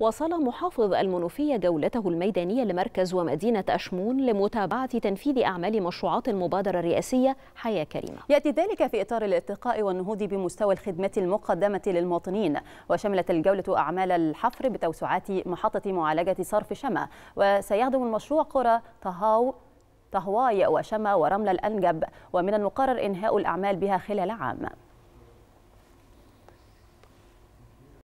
وصل محافظ المنوفية جولته الميدانية لمركز ومدينة أشمون لمتابعة تنفيذ أعمال مشروعات المبادرة الرئاسية حياة كريمة يأتي ذلك في إطار الارتقاء والنهوض بمستوى الخدمة المقدمة للمواطنين وشملت الجولة أعمال الحفر بتوسعات محطة معالجة صرف شمى وسيخدم المشروع قرى طهاو طهواي وشمى ورمل الأنجب ومن المقرر إنهاء الأعمال بها خلال عام